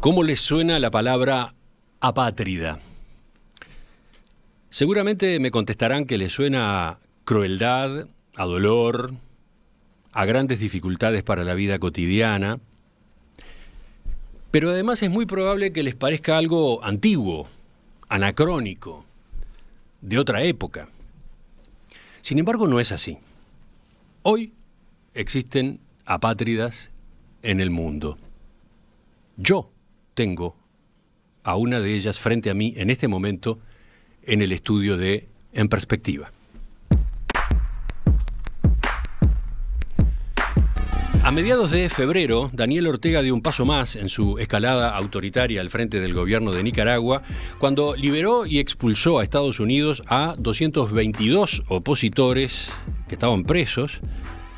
¿Cómo les suena la palabra apátrida? Seguramente me contestarán que les suena a crueldad, a dolor, a grandes dificultades para la vida cotidiana, pero además es muy probable que les parezca algo antiguo, anacrónico, de otra época. Sin embargo, no es así. Hoy existen apátridas en el mundo. Yo tengo a una de ellas frente a mí en este momento en el estudio de En Perspectiva. A mediados de febrero, Daniel Ortega dio un paso más en su escalada autoritaria al frente del gobierno de Nicaragua, cuando liberó y expulsó a Estados Unidos a 222 opositores que estaban presos,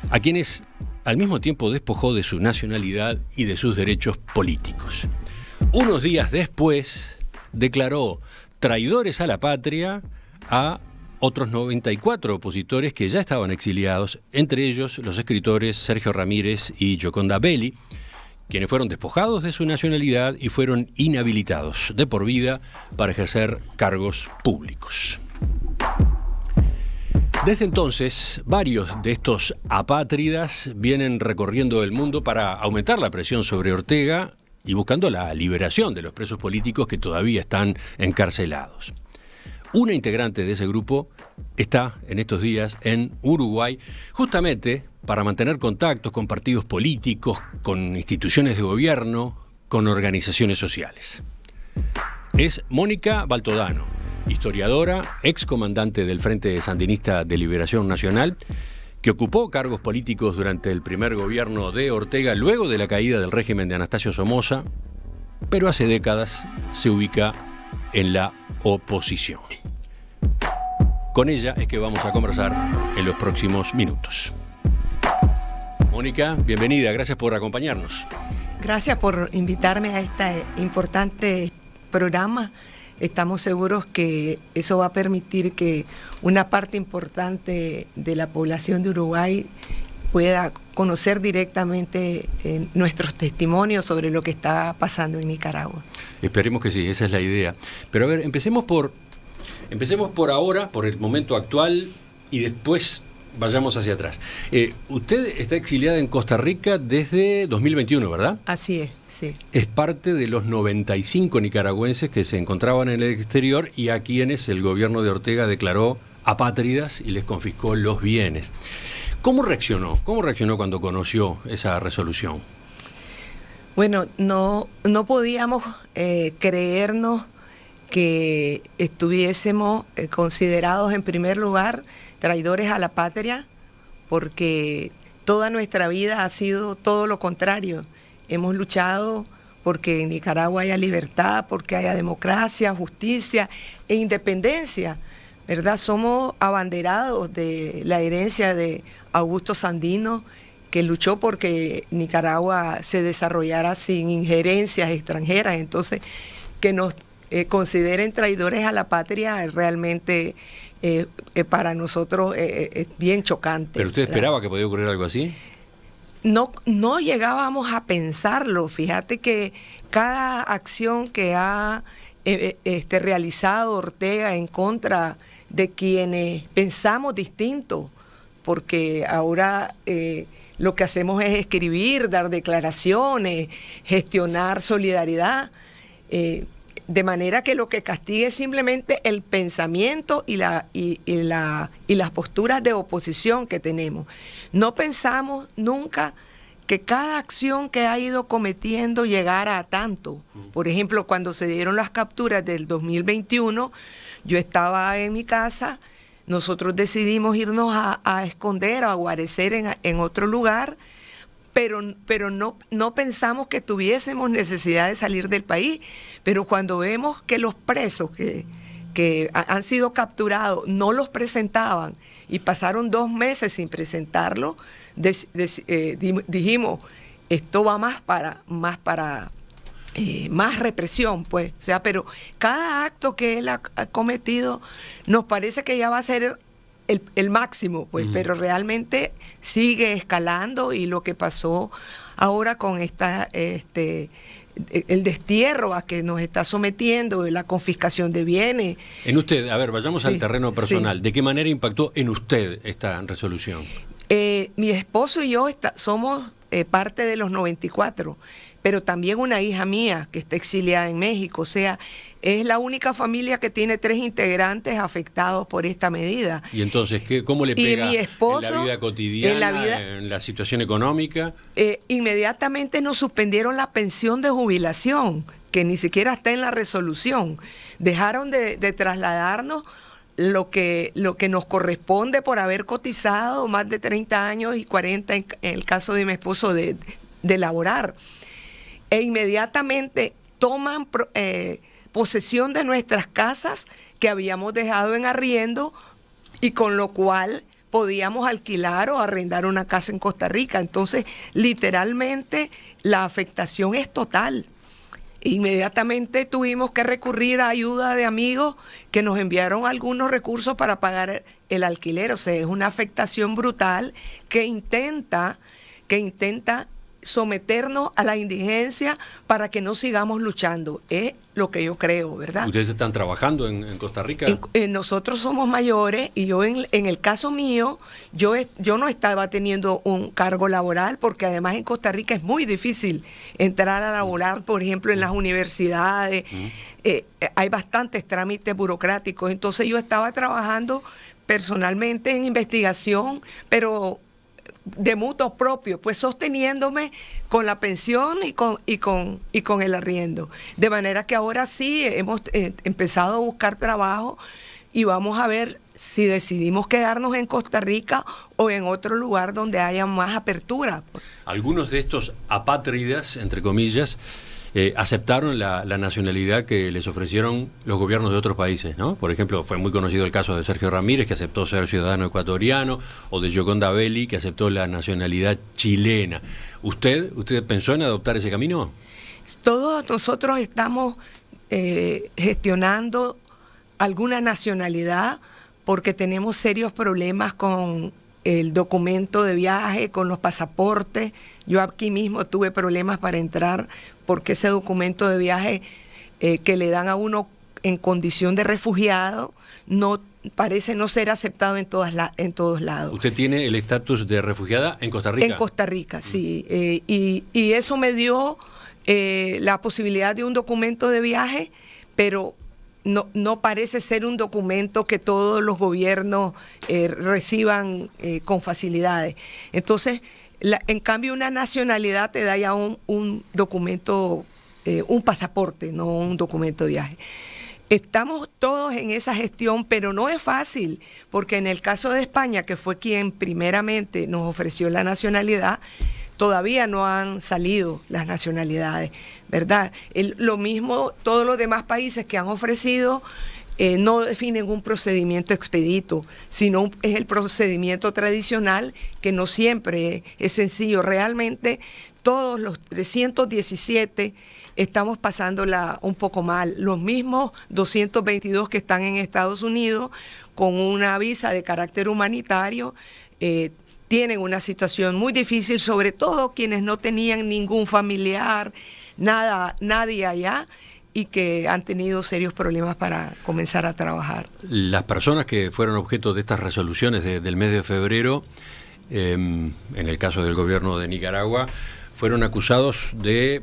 a quienes al mismo tiempo despojó de su nacionalidad y de sus derechos políticos unos días después declaró traidores a la patria a otros 94 opositores que ya estaban exiliados, entre ellos los escritores Sergio Ramírez y Gioconda Belli, quienes fueron despojados de su nacionalidad y fueron inhabilitados de por vida para ejercer cargos públicos. Desde entonces, varios de estos apátridas vienen recorriendo el mundo para aumentar la presión sobre Ortega y buscando la liberación de los presos políticos que todavía están encarcelados. Una integrante de ese grupo está en estos días en Uruguay justamente para mantener contactos con partidos políticos, con instituciones de gobierno, con organizaciones sociales. Es Mónica Baltodano, historiadora, excomandante del Frente Sandinista de Liberación Nacional que ocupó cargos políticos durante el primer gobierno de Ortega luego de la caída del régimen de Anastasio Somoza, pero hace décadas se ubica en la oposición. Con ella es que vamos a conversar en los próximos minutos. Mónica, bienvenida, gracias por acompañarnos. Gracias por invitarme a este importante programa estamos seguros que eso va a permitir que una parte importante de la población de Uruguay pueda conocer directamente eh, nuestros testimonios sobre lo que está pasando en Nicaragua. Esperemos que sí, esa es la idea. Pero a ver, empecemos por, empecemos por ahora, por el momento actual, y después vayamos hacia atrás. Eh, usted está exiliada en Costa Rica desde 2021, ¿verdad? Así es es parte de los 95 nicaragüenses que se encontraban en el exterior y a quienes el gobierno de Ortega declaró apátridas y les confiscó los bienes. ¿Cómo reaccionó? ¿Cómo reaccionó cuando conoció esa resolución? Bueno, no, no podíamos eh, creernos que estuviésemos eh, considerados en primer lugar traidores a la patria, porque toda nuestra vida ha sido todo lo contrario. Hemos luchado porque en Nicaragua haya libertad, porque haya democracia, justicia e independencia. ¿verdad? Somos abanderados de la herencia de Augusto Sandino, que luchó porque Nicaragua se desarrollara sin injerencias extranjeras. Entonces, que nos eh, consideren traidores a la patria realmente eh, eh, para nosotros es bien chocante. ¿Pero usted esperaba que podía ocurrir algo así? no, llegábamos a pensarlo. Fíjate que cada acción que ha eh, eh, este, realizado Ortega en contra de quienes pensamos distinto, porque ahora eh, lo que hacemos es escribir, dar declaraciones, gestionar solidaridad de manera que lo que castigue es simplemente el pensamiento y, la, y, la, y las posturas de oposición que tenemos. No pensamos nunca que cada acción que ha ido cometiendo llegara a tanto. Por ejemplo, cuando se dieron las capturas del 2021, yo estaba en mi casa, nosotros decidimos irnos a, a esconder, a guarecer en otro lugar pero, pero no, no pensamos que tuviésemos necesidad de salir del país. Pero cuando vemos que los presos que, que han sido capturados no los presentaban y pasaron dos meses sin presentarlo, eh, dijimos, esto va más para, más para eh, más represión, pues. O sea, pero cada acto que él ha, cometido nos parece que ya va a ser el, máximo, pues, pero realmente sigue escalando y lo que pasó ahora con esta este e, el destierro a que nos está sometiendo, la confiscación de bienes. En usted, a ver, vayamos al terreno personal. ¿De qué manera impactó en usted esta resolución? Eh, mi esposo y yo está, somos eh, parte de los 94 pero también una hija mía que está exiliada en México. O sea, es la única familia que tiene tres integrantes afectados por esta medida. ¿Y entonces ¿qué, cómo le pega mi en la vida cotidiana, en la, situación económica? Eh, inmediatamente nos suspendieron la pensión de jubilación, que ni siquiera está en la resolución. Dejaron de, trasladarnos lo que, lo que nos corresponde por haber cotizado más de 30 años y 40 en, el caso de mi esposo de, de laborar e inmediatamente toman eh, posesión de nuestras casas que habíamos dejado en arriendo y con lo cual podíamos alquilar o arrendar una casa en Costa Rica. Entonces, literalmente, la afectación es total. Inmediatamente tuvimos que recurrir a ayuda de amigos que nos enviaron algunos recursos para pagar el alquiler. O sea, es una afectación brutal que intenta, que intenta someternos a la indigencia para que no sigamos luchando. Es lo que yo creo, ¿verdad? Ustedes están trabajando en, Costa Rica. nosotros somos mayores y yo en, el caso mío, yo, yo no estaba teniendo un cargo laboral porque además en Costa Rica es muy difícil entrar a laborar, por ejemplo, en las universidades. Eh, eh, hay bastantes trámites burocráticos. Entonces yo estaba trabajando personalmente en investigación, pero de mutuos propios, pues sosteniéndome con la pensión y con, y con, y con el arriendo. De manera que ahora sí hemos eh, empezado a buscar trabajo y vamos a ver si decidimos quedarnos en Costa Rica o en otro lugar donde haya más apertura. Algunos de estos apátridas, entre comillas, eh, aceptaron la, nacionalidad que les ofrecieron los gobiernos de otros países, ¿no? Por ejemplo, fue muy conocido el caso de Sergio Ramírez, que aceptó ser ciudadano ecuatoriano, o de Gioconda Belli, que aceptó la nacionalidad chilena. ¿Usted, usted pensó en adoptar ese camino? Todos nosotros estamos eh, gestionando alguna nacionalidad porque tenemos serios problemas con el documento de viaje, con los pasaportes. Yo aquí mismo tuve problemas para entrar porque ese documento de viaje eh, que le dan a uno en condición de refugiado no parece no ser aceptado en todas la, en todos lados. Usted tiene el estatus de refugiada en Costa Rica. En Costa Rica, mm. sí. Eh, y, eso me dio eh, la posibilidad de un documento de viaje, pero no, no parece ser un documento que todos los gobiernos reciban con facilidades. Entonces, en cambio, una nacionalidad te da ya un, documento, eh, un pasaporte, no un documento de viaje. Estamos todos en esa gestión, pero no es fácil, porque en el caso de España, que fue quien primeramente nos ofreció la nacionalidad, todavía no han salido las nacionalidades, ¿verdad? lo mismo todos los demás países que han ofrecido eh, no definen un procedimiento expedito, sino es el procedimiento tradicional que no siempre es sencillo. Realmente todos los 317 estamos pasándola un poco mal. Los mismos 222 que están en Estados Unidos con una visa de carácter humanitario. Eh, tienen una situación muy difícil, sobre todo quienes no tenían ningún familiar, nada, nadie allá y que han tenido serios problemas para comenzar a trabajar. Las personas que fueron objeto de estas resoluciones del mes de febrero, em, en el caso del gobierno de Nicaragua, fueron acusados de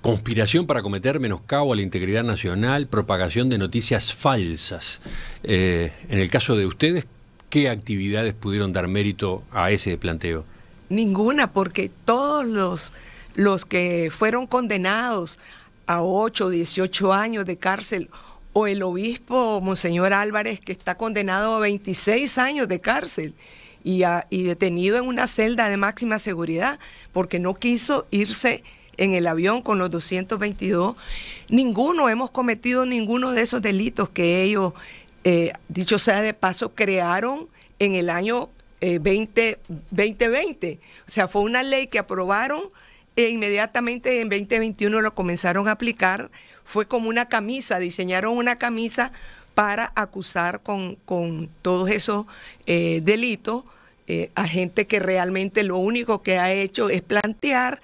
conspiración para cometer menoscabo a la integridad nacional, propagación de noticias falsas. Eh, en el caso de ustedes, ¿qué actividades pudieron dar mérito a ese planteo? Ninguna, porque todos los, los que fueron condenados a 8 o 18 años de cárcel, o el obispo Monseñor Álvarez, que está condenado a 26 años de cárcel y, detenido en una celda de máxima seguridad porque no quiso irse en el avión con los 222. Ninguno hemos cometido ninguno de esos delitos que ellos, eh, dicho sea de paso, crearon en el año 2020. Eh, o sea, fue una ley que aprobaron e inmediatamente en 2021 lo comenzaron a aplicar. Fue como una camisa, diseñaron una camisa para acusar con, con todos esos eh, delitos eh, a gente que realmente lo único que ha hecho es plantear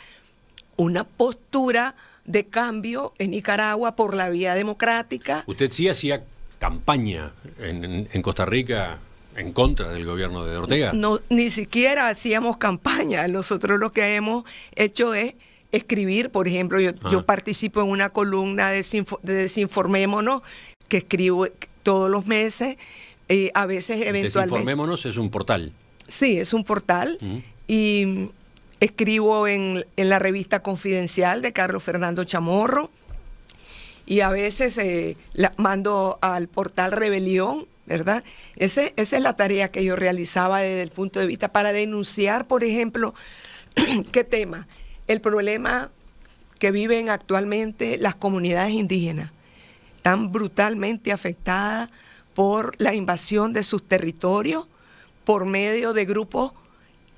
una postura de cambio en Nicaragua por la vía democrática. Usted sí hacía campaña en, en Costa Rica en contra del gobierno de Ortega. No, ni siquiera hacíamos campaña. Nosotros lo que hemos hecho es escribir, por ejemplo, yo, ah. participo en una columna de, Desinformémonos que escribo todos los meses, eh, a veces eventualmente. Desinformémonos es un portal. Sí, es un portal y escribo en, la revista Confidencial de Carlos Fernando Chamorro y a veces eh, mando al portal Rebelión ¿verdad? esa es la tarea que yo realizaba desde el punto de vista para denunciar, por ejemplo, ¿qué tema? El problema que viven actualmente las comunidades indígenas, tan brutalmente afectadas por la invasión de sus territorios por medio de grupos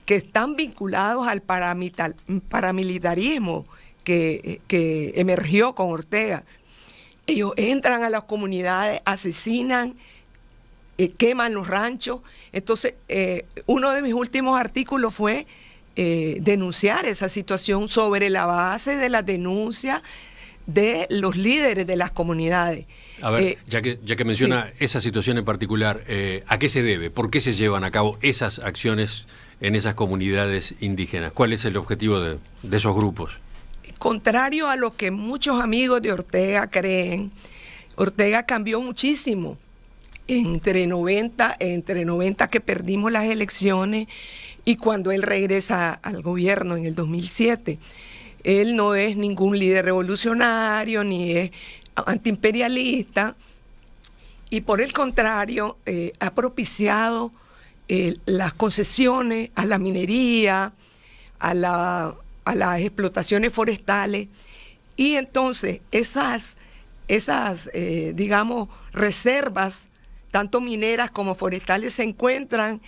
que están vinculados al paramilitarismo que, que emergió con Ortega. Ellos entran a las comunidades, asesinan, eh, queman los ranchos. Entonces, eh, uno de mis últimos artículos fue eh, denunciar esa situación sobre la base de la denuncia de los líderes de las comunidades. A ver, ya, que, ya que menciona esa situación en particular, ¿a qué se debe? ¿Por qué se llevan a cabo esas acciones en esas comunidades indígenas? ¿Cuál es el objetivo de, de esos grupos? Contrario a lo que muchos amigos de Ortega creen, Ortega cambió muchísimo entre 90, entre 90 que perdimos las elecciones y cuando él regresa al gobierno en el 2007. Él no es ningún líder revolucionario ni es antiimperialista y por el contrario eh, ha propiciado eh, las concesiones a la minería, a, a las explotaciones forestales y entonces esas, esas eh, digamos, reservas tanto mineras como forestales, se encuentran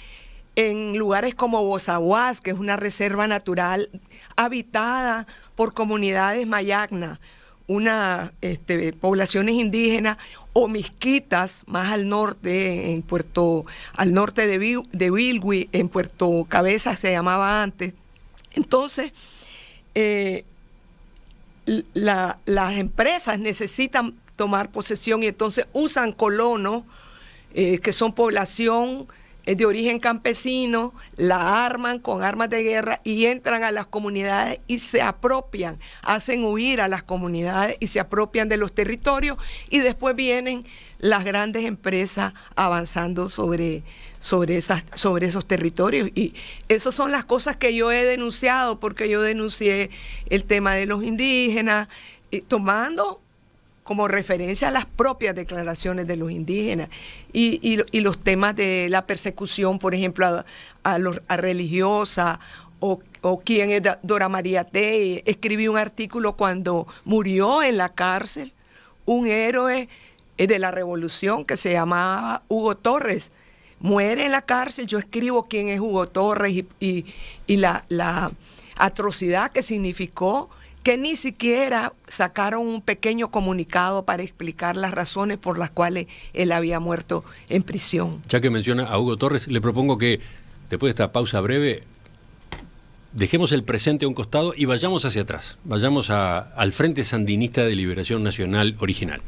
en lugares como Bozaguas, que es una reserva natural habitada por comunidades mayagna, unas este, poblaciones indígenas, o misquitas más al norte, en Puerto, al norte de, de en Puerto Cabeza se llamaba antes. Entonces, eh, las empresas necesitan tomar posesión y entonces usan colonos eh, que son población eh, de origen campesino, la arman con armas de guerra y entran a las comunidades y se apropian, hacen huir a las comunidades y se apropian de los territorios y después vienen las grandes empresas avanzando sobre, sobre, esas, sobre esos territorios. Y esas son las cosas que yo he denunciado, porque yo denuncié el tema de los indígenas, eh, tomando como referencia a las propias declaraciones de los indígenas y, los temas de la persecución, por ejemplo, a, a, los, o, quién es Dora María Tey. Escribí un artículo cuando murió en la cárcel un héroe eh, de la revolución que se llamaba Hugo Torres. Muere en la cárcel, yo escribo quién es Hugo Torres y, la, la atrocidad que significó que ni siquiera sacaron un pequeño comunicado para explicar las razones por las cuales él había muerto en prisión. Ya que menciona a Hugo Torres, le propongo que después de esta pausa breve dejemos el presente a un costado y vayamos hacia atrás, vayamos al Frente Sandinista de Liberación Nacional original.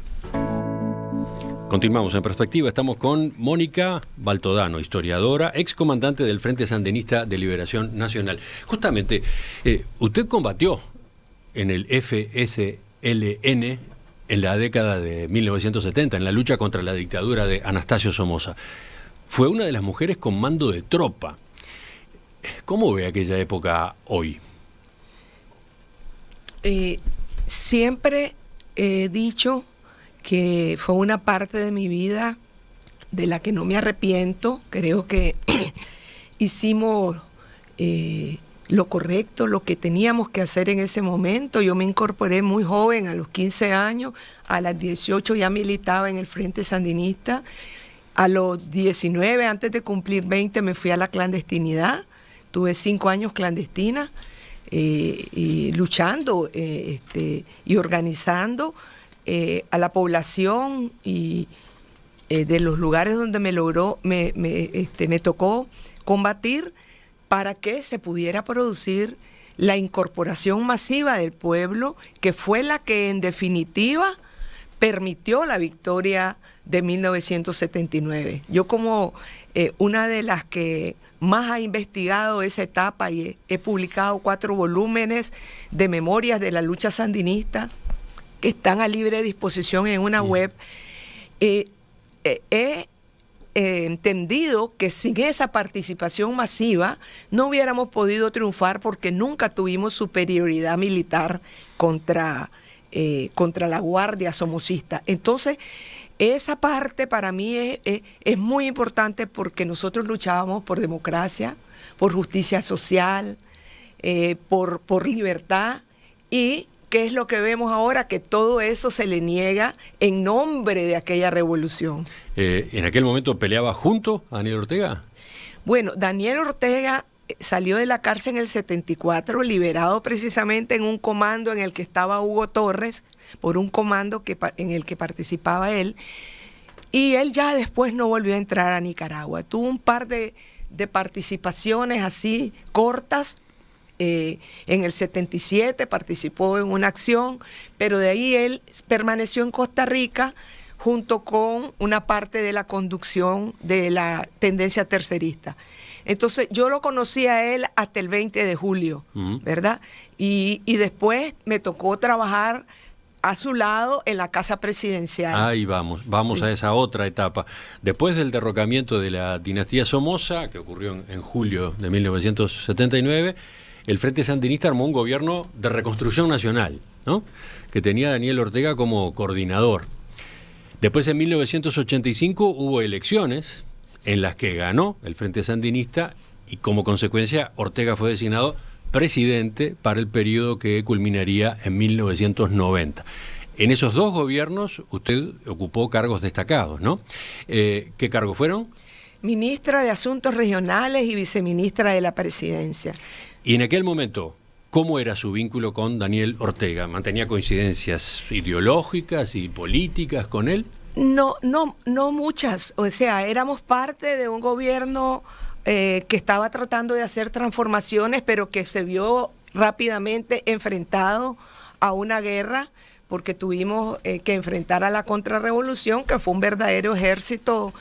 Continuamos en perspectiva, estamos con Mónica Baltodano, historiadora, excomandante del Frente Sandinista de Liberación Nacional. Justamente, eh, usted combatió en el FSLN en la década de 1970, en la lucha contra la dictadura de Anastasio Somoza. Fue una de las mujeres con mando de tropa. ¿Cómo ve aquella época hoy? Eh, siempre he dicho que fue una parte de mi vida de la que no me arrepiento. Creo que hicimos eh, lo correcto, lo que teníamos que hacer en ese momento. Yo me incorporé muy joven, a los 15 años, a las 18 ya militaba en el Frente Sandinista, a los 19, antes de cumplir 20, me fui a la clandestinidad, tuve cinco años clandestina, eh, luchando eh, este, y organizando eh, a la población y de los lugares donde me logró, me este, tocó combatir para que se pudiera producir la incorporación masiva del pueblo, que fue la que en definitiva permitió la victoria de 1979. Yo como eh, una de las que más ha investigado esa etapa y he, publicado cuatro volúmenes de memorias de la lucha sandinista que están a libre disposición en una web, eh, eh, eh, entendido que sin esa participación masiva no hubiéramos podido triunfar porque nunca tuvimos superioridad militar contra, eh, contra la Guardia Somocista. Entonces, esa parte para mí es, es, muy importante porque nosotros luchábamos por democracia, por justicia social, eh, por, por libertad y ¿Qué es lo que vemos ahora? Que todo eso se le niega en nombre de aquella revolución. Eh, ¿En aquel momento peleaba junto a Daniel Ortega? Bueno, Daniel Ortega eh, salió de la cárcel en el 74, liberado precisamente en un comando en el que estaba Hugo Torres, por un comando que, en el que participaba él, y él ya después no volvió a entrar a Nicaragua. Tuvo un par de participaciones así cortas, eh, en el 77 participó en una acción, pero de ahí él permaneció en Costa Rica junto con una parte de la conducción de la tendencia tercerista. Entonces yo lo conocí a él hasta el 20 de julio, ¿verdad? Y, después me tocó trabajar a su lado en la Casa Presidencial. Ahí vamos, vamos a esa otra etapa. Después del derrocamiento de la dinastía Somoza, que ocurrió en julio de 1979, el Frente Sandinista armó un gobierno de reconstrucción nacional, ¿no? que tenía Daniel Ortega como coordinador. Después, en 1985, hubo elecciones en las que ganó el Frente Sandinista y como consecuencia Ortega fue designado presidente para el periodo que culminaría en 1990. En esos dos gobiernos usted ocupó cargos destacados, ¿no? Eh, ¿Qué cargos fueron? Ministra de Asuntos Regionales y viceministra de la Presidencia. Y en aquel momento, ¿cómo era su vínculo con Daniel Ortega? ¿Mantenía coincidencias ideológicas y políticas con él? No, no, no muchas. O sea, éramos parte de un gobierno eh, que estaba tratando de hacer transformaciones, pero que se vio rápidamente enfrentado a una guerra porque tuvimos eh, que enfrentar a la contrarrevolución, que fue un verdadero ejército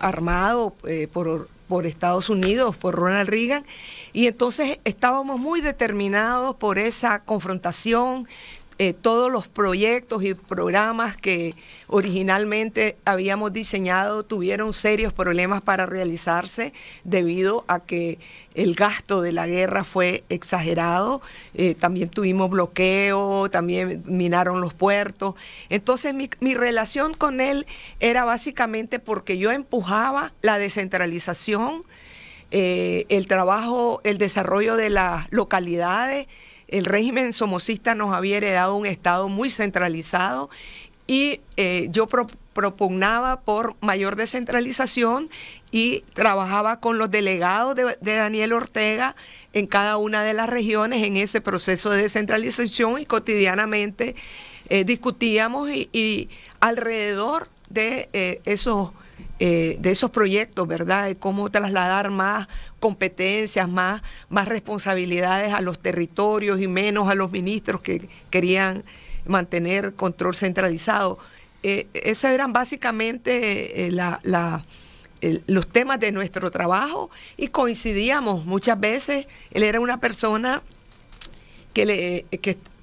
armado eh, por, por Estados Unidos, por Ronald Reagan, y entonces estábamos muy determinados por esa confrontación, eh, todos los proyectos y programas que originalmente habíamos diseñado tuvieron serios problemas para realizarse debido a que el gasto de la guerra fue exagerado, eh, también tuvimos bloqueo, también minaron los puertos. Entonces mi, relación con él era básicamente porque yo empujaba la descentralización, eh, el trabajo, el desarrollo de las localidades el régimen somocista nos había heredado un Estado muy centralizado y eh, yo propugnaba por mayor descentralización y trabajaba con los delegados de, Daniel Ortega en cada una de las regiones en ese proceso de descentralización y cotidianamente eh, discutíamos y, alrededor de eh, esos... de esos proyectos, ¿verdad? cómo trasladar más competencias, más, más responsabilidades a los territorios y menos a los ministros que querían mantener control centralizado. Eh, esos eran básicamente eh, la, los temas de nuestro trabajo y coincidíamos muchas veces. Él era una persona que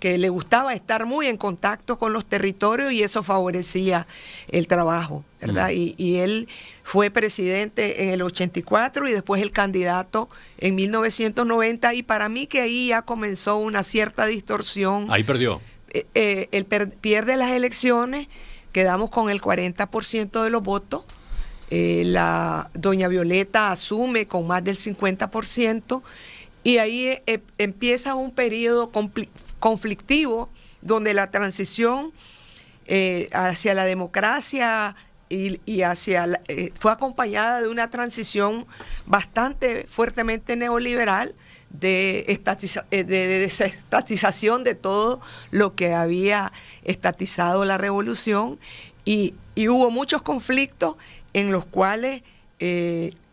le, le gustaba estar muy en contacto con los territorios y eso favorecía el trabajo, ¿verdad? Mm. Y, él fue presidente en el 84 y después el candidato en 1990 y para mí que ahí ya comenzó una cierta distorsión. Ahí perdió. Eh, eh pierde las elecciones, quedamos con el 40% de los votos. Eh, la doña Violeta asume con más del 50%. Y ahí eh, eh, empieza un periodo conflictivo donde la transición eh, hacia la democracia y, hacia fue acompañada de una transición bastante fuertemente neoliberal de, desestatización de todo lo que había estatizado la revolución y, hubo muchos conflictos en los cuales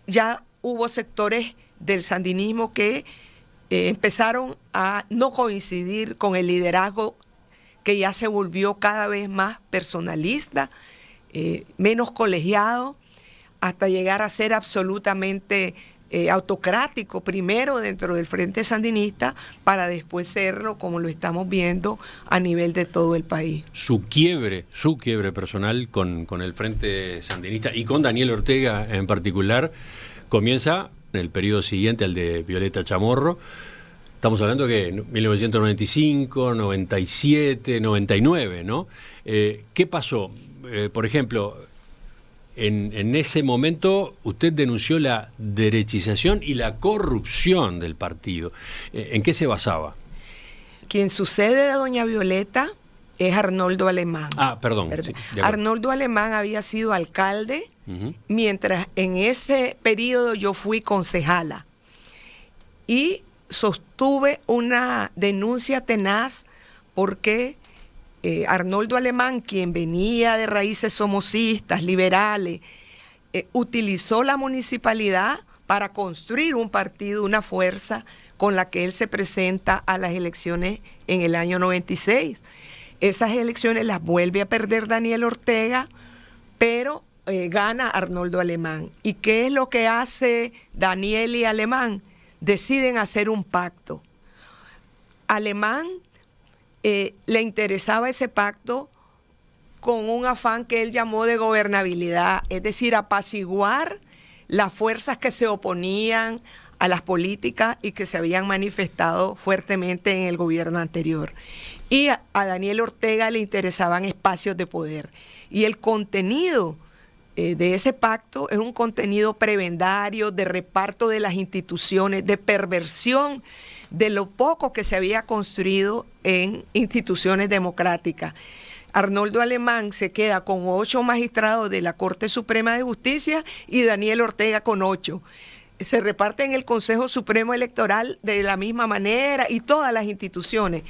ya hubo sectores del sandinismo que eh, empezaron a no coincidir con el liderazgo que ya se volvió cada vez más personalista, eh, menos colegiado, hasta llegar a ser absolutamente eh, autocrático, primero dentro del Frente Sandinista, para después serlo, como lo estamos viendo, a nivel de todo el país. Su quiebre, su quiebre personal con, con el Frente Sandinista y con Daniel Ortega en particular, comienza en el periodo siguiente al de Violeta Chamorro. Estamos hablando que 1995, 97, 99, ¿no? Eh, ¿Qué pasó? Eh, por ejemplo, en, en, ese momento usted denunció la derechización y la corrupción del partido. Eh, ¿En qué se basaba? Quien sucede a doña Violeta es Arnoldo Alemán. Ah, perdón. Arnoldo Alemán había sido alcalde, mientras en ese periodo yo fui concejala. Y sostuve una denuncia tenaz porque eh, Arnoldo Alemán, quien venía de raíces somocistas, liberales, eh, utilizó la municipalidad para construir un partido, una fuerza con la que él se presenta a las elecciones en el año 96. Esas elecciones las vuelve a perder Daniel Ortega, pero eh, gana Arnoldo Alemán. ¿Y qué es lo que hace Daniel y Alemán? Deciden hacer un pacto. Alemán eh, le interesaba ese pacto con un afán que él llamó de gobernabilidad, es decir, apaciguar las fuerzas que se oponían a las políticas y que se habían manifestado fuertemente en el gobierno anterior. Y a, Daniel Ortega le interesaban espacios de poder. Y el contenido eh, de ese pacto es un contenido prebendario, de reparto de las instituciones, de perversión de lo poco que se había construido en instituciones democráticas. Arnoldo Alemán se queda con ocho magistrados de la Corte Suprema de Justicia y Daniel Ortega con ocho. Se reparten el Consejo Supremo Electoral de la misma manera y todas las instituciones.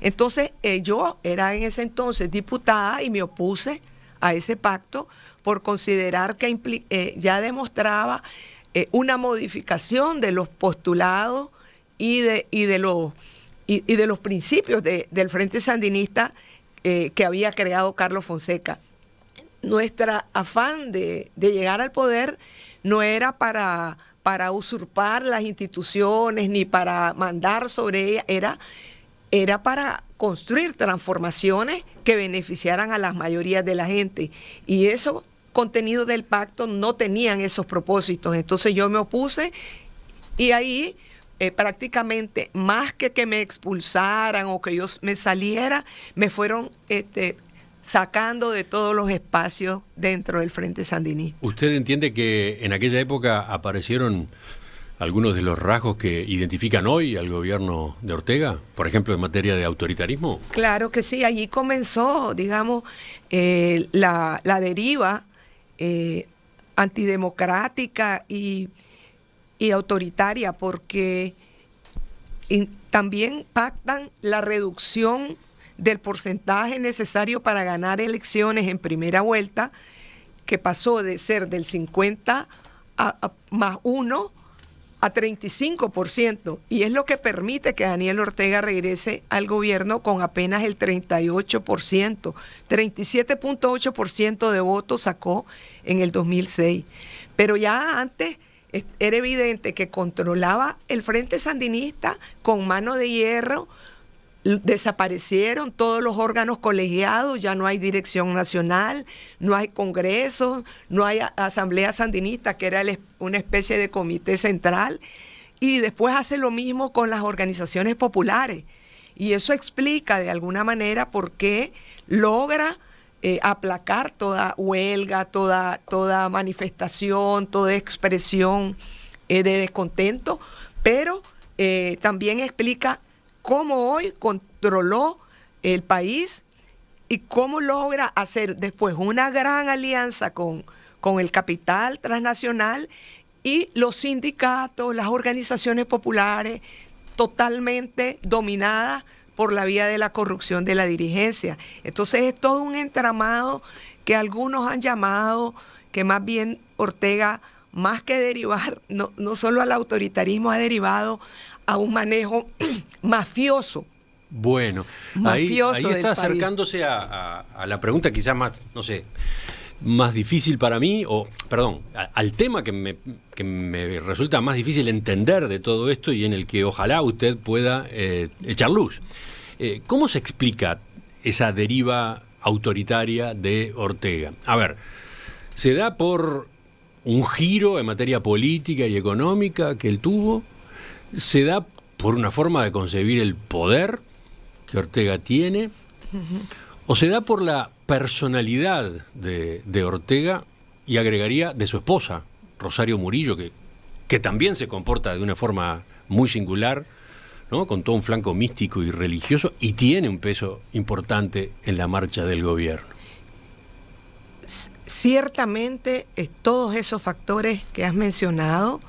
Entonces, eh, yo era en ese entonces diputada y me opuse a ese pacto por considerar que eh, ya demostraba eh, una modificación de los postulados y de, y de, los, y, de los principios del Frente Sandinista que había creado Carlos Fonseca. Nuestro afán de, llegar al poder no era para, para usurpar las instituciones ni para mandar sobre ellas, era era para construir transformaciones que beneficiaran a las mayorías de la gente. Y esos contenidos del pacto no tenían esos propósitos. Entonces yo me opuse y ahí eh, prácticamente más que que me expulsaran o que yo me saliera, me fueron este, sacando de todos los espacios dentro del Frente Sandinista. ¿Usted entiende que en aquella época aparecieron algunos de los rasgos que identifican hoy al gobierno de Ortega, por ejemplo, en materia de autoritarismo? Claro que sí, allí comenzó, digamos, eh, la, deriva eh, antidemocrática y, autoritaria, porque también pactan la reducción del porcentaje necesario para ganar elecciones en primera vuelta, que pasó de ser del 50 a, más 1 a 35%, y es lo que permite que Daniel Ortega regrese al gobierno con apenas el 38%. 37.8% de votos sacó en el 2006. Pero ya antes era evidente que controlaba el Frente Sandinista con mano de hierro, desaparecieron todos los órganos colegiados, ya no hay dirección nacional, no hay congreso, no hay asamblea sandinista, que era una especie de comité central, y después hace lo mismo con las organizaciones populares. Y eso explica de alguna manera por qué logra eh, aplacar toda huelga, toda, toda manifestación, toda expresión eh, de descontento, pero eh, también explica cómo hoy controló el país y cómo logra hacer después una gran alianza con, con el capital transnacional y los sindicatos, las organizaciones populares, totalmente dominadas por la vía de la corrupción de la dirigencia. Entonces es todo un entramado que algunos han llamado que más bien Ortega, más que derivar, no, no solo al autoritarismo, ha derivado a un manejo mafioso. Bueno, ahí, está acercándose a, la pregunta quizás más, no sé, más difícil para mí, o perdón, al tema que me, resulta más difícil entender de todo esto y en el que ojalá usted pueda eh, echar luz. Eh, ¿Cómo se explica esa deriva autoritaria de Ortega? A ver, se da por un giro en materia política y económica que él tuvo, se da por una forma de concebir el poder que Ortega tiene, o se da por la personalidad de, Ortega y agregaría de su esposa, Rosario Murillo, que, también se comporta de una forma muy singular, ¿no? con todo un flanco místico y religioso, y tiene un peso importante en la marcha del gobierno. Ciertamente, eh, todos esos factores que has mencionado,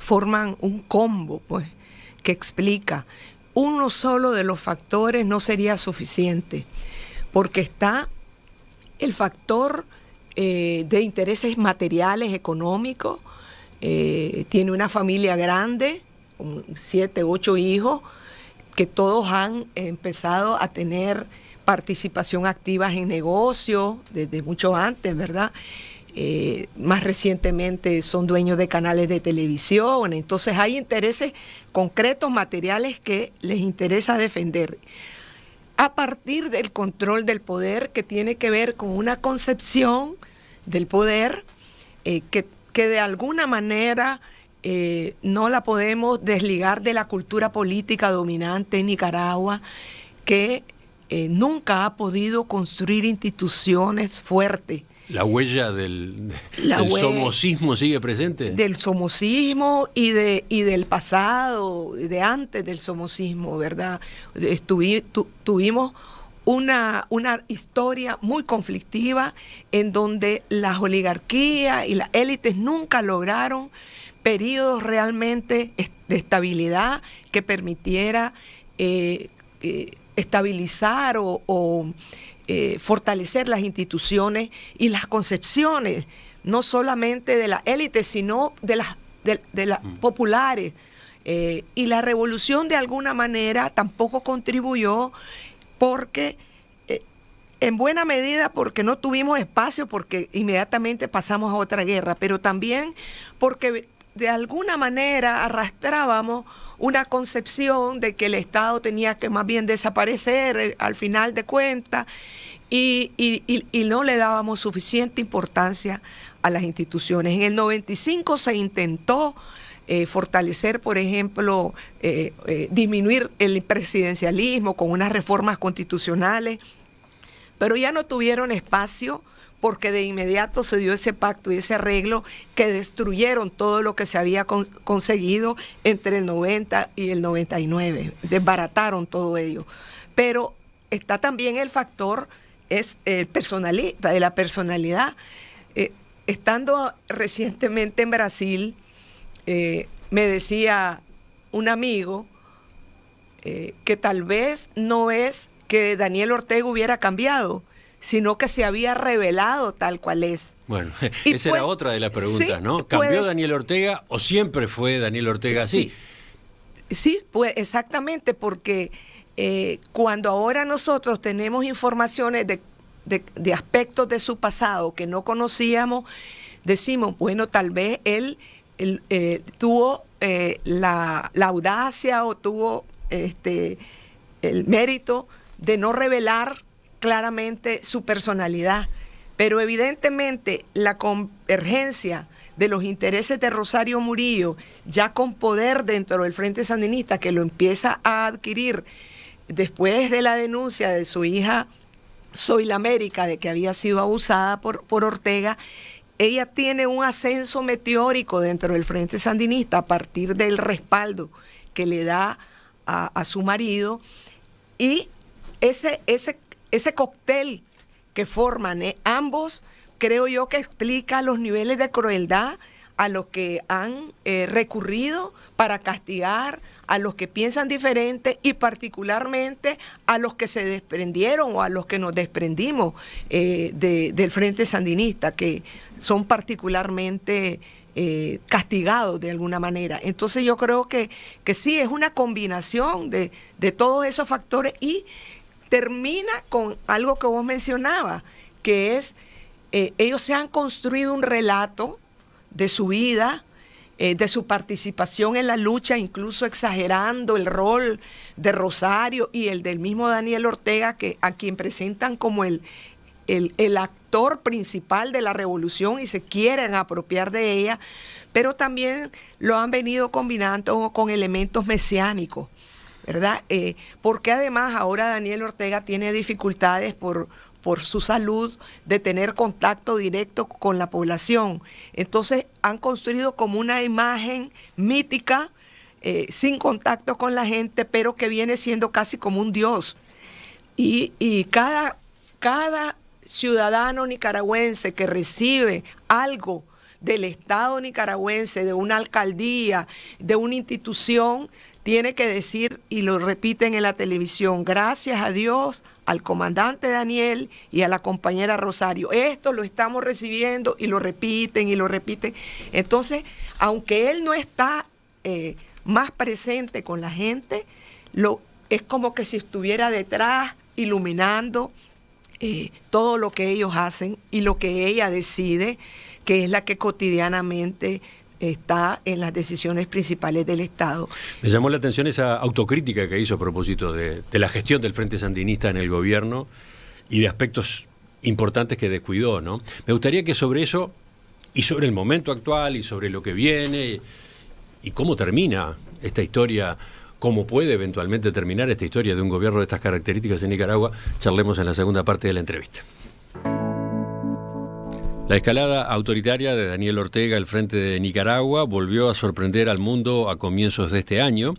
forman un combo, pues, que explica. Uno solo de los factores no sería suficiente, porque está el factor eh, de intereses materiales, económicos, eh, tiene una familia grande, con siete, ocho hijos, que todos han empezado a tener participación activa en negocios desde mucho antes, ¿verdad? Eh, más recientemente son dueños de canales de televisión, entonces hay intereses concretos, materiales que les interesa defender. A partir del control del poder que tiene que ver con una concepción del poder eh, que, de alguna manera eh, no la podemos desligar de la cultura política dominante en Nicaragua, que nunca ha podido construir instituciones fuertes ¿La huella del, somocismo sigue presente? Del somocismo y, de, y del pasado, de antes del somocismo, ¿verdad? tuvimos una, una historia muy conflictiva en donde las oligarquías y las élites nunca lograron periodos realmente de estabilidad que permitiera eh, eh, estabilizar o eh, fortalecer las instituciones y las concepciones, no solamente de la élite, sino de las, de, las mm. populares. Eh, y la revolución de alguna manera tampoco contribuyó porque eh, en buena medida porque no tuvimos espacio, porque inmediatamente pasamos a otra guerra, pero también porque de alguna manera arrastrábamos una concepción de que el Estado tenía que más bien desaparecer eh, al final de cuentas y, no le dábamos suficiente importancia a las instituciones. En el 95 se intentó eh, fortalecer, por ejemplo, eh, disminuir el presidencialismo con unas reformas constitucionales, pero ya no tuvieron espacio porque de inmediato se dio ese pacto y ese arreglo que destruyeron todo lo que se había conseguido entre el 90 y el 99, desbarataron todo ello. Pero está también el factor es el personalista, de la personalidad. Eh, estando recientemente en Brasil, eh, me decía un amigo eh, que tal vez no es que Daniel Ortega hubiera cambiado, sino que se había revelado tal cual es. Bueno, esa era otra de las preguntas, ¿no? ¿Cambió Daniel Ortega o siempre fue Daniel Ortega así? Sí, pues exactamente, porque eh, cuando ahora nosotros tenemos informaciones de, aspectos de su pasado que no conocíamos, decimos, bueno, tal vez él, eh, tuvo eh, la, la, audacia o tuvo este, el mérito de no revelar claramente su personalidad, pero evidentemente la convergencia de los intereses de Rosario Murillo, ya con poder dentro del Frente Sandinista, que lo empieza a adquirir después de la denuncia de su hija Soy la América, de que había sido abusada por, Ortega, ella tiene un ascenso meteórico dentro del Frente Sandinista a partir del respaldo que le da a, a su marido y ese, ese ese cóctel que forman ¿eh? ambos, creo yo que explica los niveles de crueldad a los que han eh, recurrido para castigar a los que piensan diferente y particularmente a los que se desprendieron o a los que nos desprendimos eh, del Frente Sandinista, que son particularmente castigados de alguna manera. Entonces yo creo que, que sí, es una combinación de, de todos esos factores y termina con algo que vos mencionabas, que es, eh, ellos se han construido un relato de su vida, eh, de su participación en la lucha, incluso exagerando el rol de Rosario y el del mismo Daniel Ortega, que, a quien presentan como el actor principal de la revolución y se quieren apropiar de ella, pero también lo han venido combinando con elementos mesiánicos ¿verdad? Eh, porque además ahora Daniel Ortega tiene dificultades por, por su salud, de tener contacto directo con la población. Entonces han construido como una imagen mítica, eh, sin contacto con la gente, pero que viene siendo casi como un dios. Y, cada, cada ciudadano nicaragüense que recibe algo del Estado nicaragüense, de una alcaldía, de una institución, tiene que decir, y lo repiten en la televisión, gracias a Dios, al comandante Daniel y a la compañera Rosario. Esto lo estamos recibiendo y lo repiten y lo repiten. Entonces, aunque él no está eh, más presente con la gente, lo, es como que si estuviera detrás, iluminando eh, todo lo que ellos hacen y lo que ella decide, que es la que cotidianamente está en las decisiones principales del Estado. Me llamó la atención esa autocrítica que hizo a propósito de, la gestión del Frente Sandinista en el gobierno y de aspectos importantes que descuidó, ¿no? Me gustaría que sobre eso y sobre el momento actual y sobre lo que viene y cómo termina esta historia, cómo puede eventualmente terminar esta historia de un gobierno de estas características en Nicaragua, charlemos en la segunda parte de la entrevista. La escalada autoritaria de Daniel Ortega al frente de Nicaragua volvió a sorprender al mundo a comienzos de este año.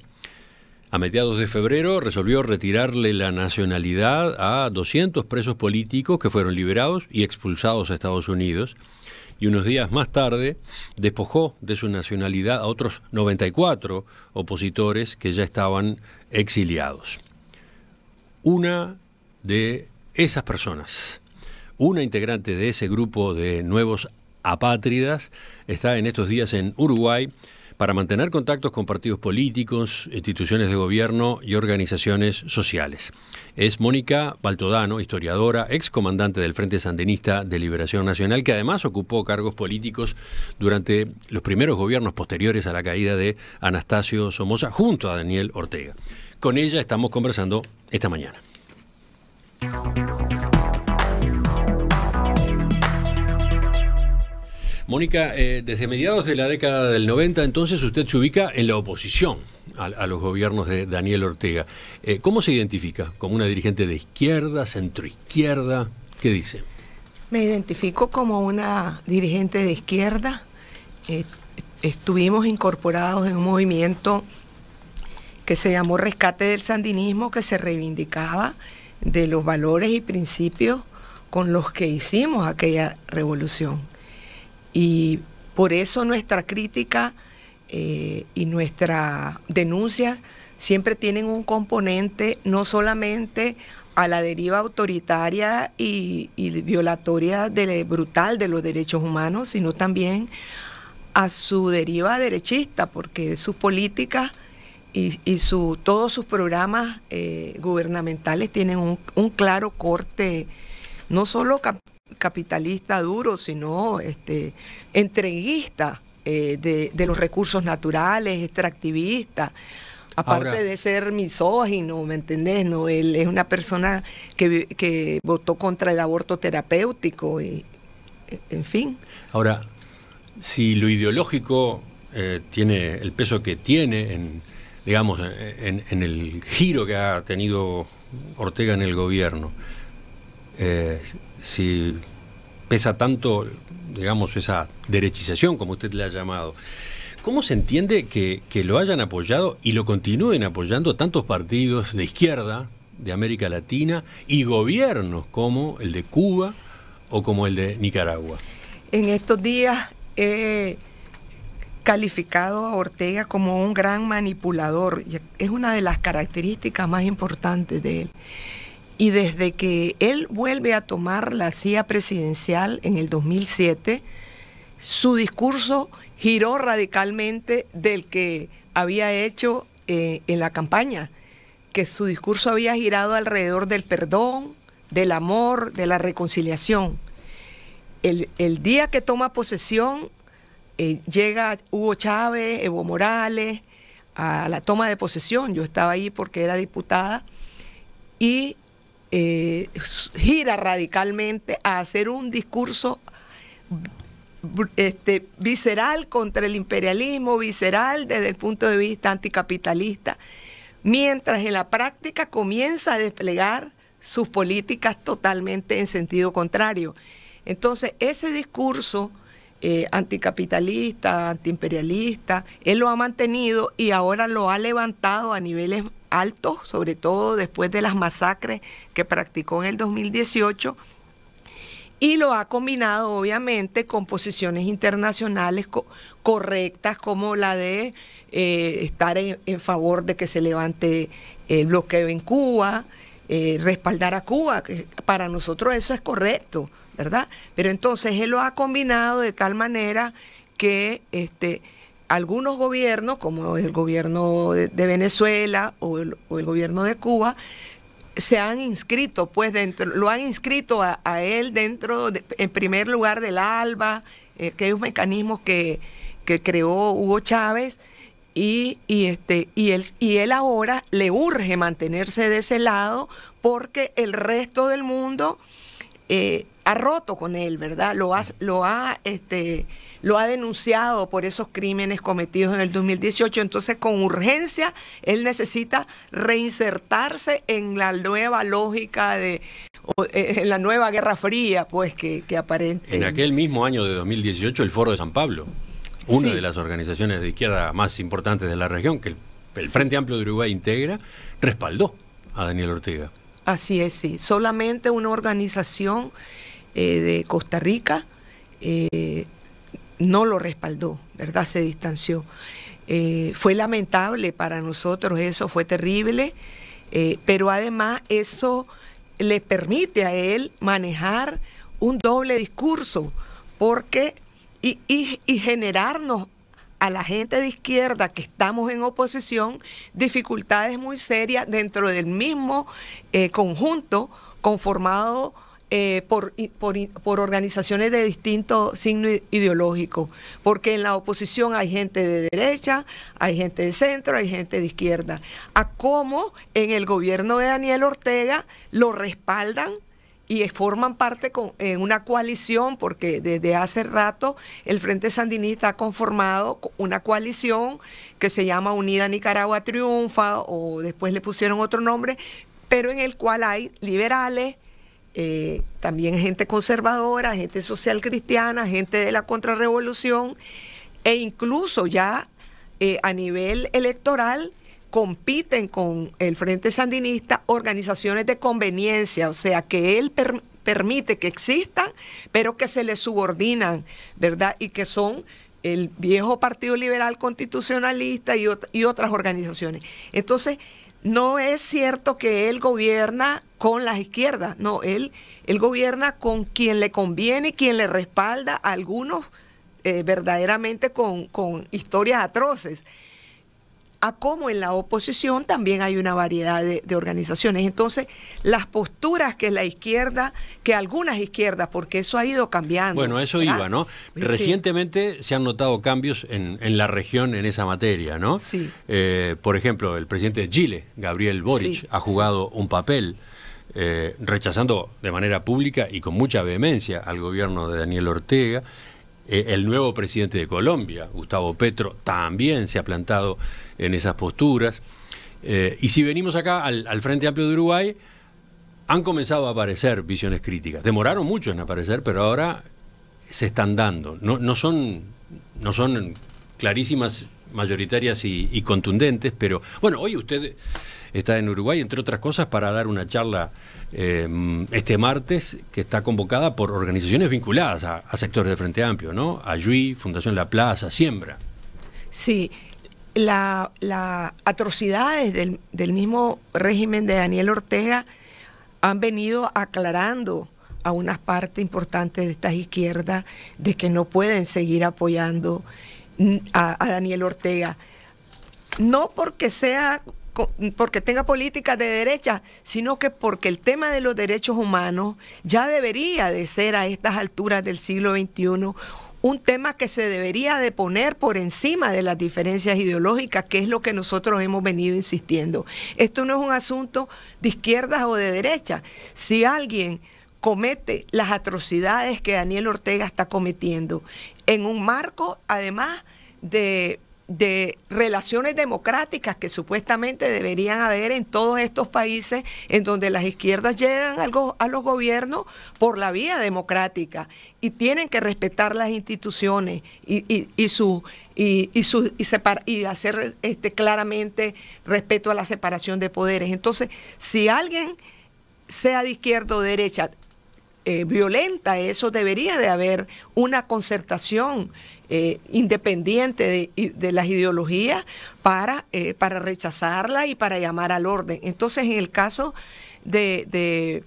A mediados de febrero resolvió retirarle la nacionalidad a 200 presos políticos que fueron liberados y expulsados a Estados Unidos. Y unos días más tarde despojó de su nacionalidad a otros 94 opositores que ya estaban exiliados. Una de esas personas una integrante de ese grupo de nuevos apátridas está en estos días en Uruguay para mantener contactos con partidos políticos, instituciones de gobierno y organizaciones sociales. Es Mónica Baltodano, historiadora, excomandante del Frente Sandinista de Liberación Nacional, que además ocupó cargos políticos durante los primeros gobiernos posteriores a la caída de Anastasio Somoza junto a Daniel Ortega. Con ella estamos conversando esta mañana. Mónica, eh, desde mediados de la década del 90 entonces usted se ubica en la oposición a, los gobiernos de Daniel Ortega. Eh, ¿Cómo se identifica? ¿Como una dirigente de izquierda, centroizquierda? ¿Qué dice? Me identifico como una dirigente de izquierda. Eh, estuvimos incorporados en un movimiento que se llamó Rescate del Sandinismo, que se reivindicaba de los valores y principios con los que hicimos aquella revolución. Y por eso nuestra crítica eh, y nuestras denuncias siempre tienen un componente no solamente a la deriva autoritaria y, violatoria de, brutal de los derechos humanos, sino también a su deriva derechista, porque sus políticas y, su, todos sus programas eh, gubernamentales tienen un, un, claro corte, no solo capitalista duro, sino este, entreguista eh, de, los recursos naturales, extractivista. Aparte de ser misógino, ¿me entendés? No, él es una persona que, que votó contra el aborto terapéutico y, e, en fin. Ahora, si lo ideológico eh, tiene el peso que tiene en, digamos, en, el giro que ha tenido Ortega en el gobierno. Eh, si pesa tanto, digamos, esa derechización, como usted le ha llamado, ¿cómo se entiende que lo hayan apoyado y lo continúen apoyando tantos partidos de izquierda de América Latina y gobiernos como el de Cuba o como el de Nicaragua? En estos días he calificado a Ortega como un gran manipulador. Es una de las características más importantes de él y desde que él vuelve a tomar la silla presidencial en el 2007, su discurso giró radicalmente del que había hecho eh, en la campaña, que su discurso había girado alrededor del perdón, del amor, de la reconciliación. El, día que toma posesión, eh, llega Hugo Chávez, Evo Morales, a la toma de posesión, yo estaba ahí porque era diputada, y eh, gira radicalmente a hacer un discurso este, visceral contra el imperialismo, visceral desde el punto de vista anticapitalista, mientras en la práctica comienza a desplegar sus políticas totalmente en sentido contrario. Entonces, ese discurso eh, anticapitalista, antiimperialista. Él lo ha mantenido y ahora lo ha levantado a niveles altos, sobre todo después de las masacres que practicó en el 2018. Y lo ha combinado, obviamente, con posiciones internacionales correctas, como la de eh, estar en, favor de que se levante eh, el bloqueo en Cuba, respaldar a Cuba. que Para nosotros eso es correcto. ¿verdad? Pero entonces él lo ha combinado de tal manera que este, algunos gobiernos, como el gobierno de, Venezuela o el, gobierno de Cuba, se han inscrito, pues dentro, lo han inscrito a, él dentro, en primer lugar, del ALBA, eh, que es un mecanismo que, creó Hugo Chávez, y, este, y, él, y él ahora le urge mantenerse de ese lado porque el resto del mundo eh, ha roto con él, ¿verdad? Lo ha, lo ha, este, lo ha denunciado por esos crímenes cometidos en el 2018. Entonces, con urgencia, él necesita reinsertarse en la nueva lógica de eh, la nueva Guerra Fría, pues, que, que aparente. En aquel mismo año de 2018, el Foro de San Pablo, una de las organizaciones de izquierda más importantes de la región, que el, Frente Amplio de Uruguay integra, respaldó a Daniel Ortega. Así es, sí. Solamente una organización eh, de Costa Rica eh, no lo respaldó, ¿verdad? Se distanció. Eh, fue lamentable para nosotros eso, fue terrible, pero además eso le permite a él manejar un doble discurso, porque y, generarnos a la gente de izquierda que estamos en oposición dificultades muy serias dentro del mismo conjunto conformado eh, por, por, organizaciones de distinto signo ideológico, porque en la oposición hay gente de derecha, hay gente de centro, hay gente de izquierda, a cómo en el gobierno de Daniel Ortega lo respaldan y forman parte con, en una coalición, porque desde hace rato el Frente Sandinista ha conformado una coalición que se llama Unida Nicaragua Triunfa, o después le pusieron otro nombre, pero en el cual hay liberales, eh, también gente conservadora, gente social cristiana, gente de la contrarrevolución e incluso ya eh, a nivel electoral compiten con el Frente Sandinista organizaciones de conveniencia, o sea, que él permite que existan, pero que se le subordinan, ¿verdad? Y que son el viejo Partido Liberal Constitucionalista y, y otras organizaciones. Entonces, no es cierto que él gobierna con las izquierdas, no, él, él gobierna con quien le conviene, quien le respalda a algunos eh, verdaderamente con historias atroces a cómo en la oposición también hay una variedad de, organizaciones. Entonces, las posturas que la izquierda, que algunas izquierdas, porque eso ha ido cambiando. Bueno, eso iba, ¿no? Recientemente se han notado cambios en, la región en esa materia, ¿no? Sí. Eh, por ejemplo, el presidente de Chile, Gabriel Boric, ha jugado un papel. Eh, rechazando de manera pública y con mucha vehemencia al gobierno de Daniel Ortega, eh, el nuevo presidente de Colombia, Gustavo Petro, también se ha plantado en esas posturas. Eh, y si venimos acá al, Frente Amplio de Uruguay, han comenzado a aparecer visiones críticas. Demoraron mucho en aparecer, pero ahora se están dando. No, son, no son clarísimas, mayoritarias y, contundentes, pero bueno, hoy usted está en Uruguay, entre otras cosas, para dar una charla eh, este martes que está convocada por organizaciones vinculadas a, sectores del Frente Amplio, ¿no? Ayui, Fundación La Plaza, Siembra. Sí, las atrocidades del, mismo régimen de Daniel Ortega han venido aclarando a una parte importante de estas izquierdas de que no pueden seguir apoyando a, Daniel Ortega. No porque sea porque tenga políticas de derecha, sino que porque el tema de los derechos humanos ya debería de ser a estas alturas del siglo XXI un tema que se debería de poner por encima de las diferencias ideológicas, que es lo que nosotros hemos venido insistiendo. Esto no es un asunto de izquierdas o de derechas. Si alguien comete las atrocidades que Daniel Ortega está cometiendo, en un marco, además, de de relaciones democráticas que supuestamente deberían haber en todos estos países en donde las izquierdas llegan algo a los gobiernos por la vía democrática y tienen que respetar las instituciones y, y, y su y, y, su, y, separar y, hacer este, claramente respeto a la separación de poderes. Entonces, si alguien, sea de izquierda o derecha, eh, violenta eso, debería de haber una concertación eh, independiente de, las ideologías para, eh, para rechazarla y para llamar al orden. Entonces, en el caso de,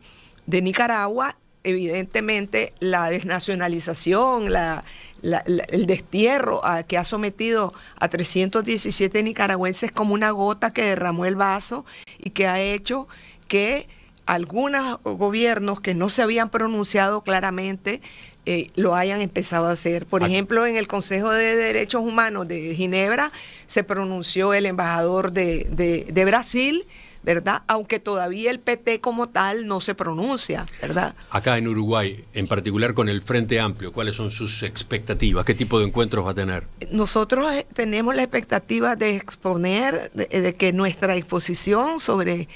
Nicaragua, evidentemente la desnacionalización, la, el destierro que ha sometido a 317 nicaragüenses como una gota que derramó el vaso y que ha hecho que algunos gobiernos que no se habían pronunciado claramente eh, lo hayan empezado a hacer. Por ah. ejemplo, en el Consejo de Derechos Humanos de Ginebra se pronunció el embajador de, Brasil. ¿verdad? Aunque todavía el PT como tal no se pronuncia, ¿verdad? Acá en Uruguay, en particular con el Frente Amplio, ¿cuáles son sus expectativas? ¿Qué tipo de encuentros va a tener? Nosotros eh, tenemos la expectativa de exponer, de que nuestra exposición sobre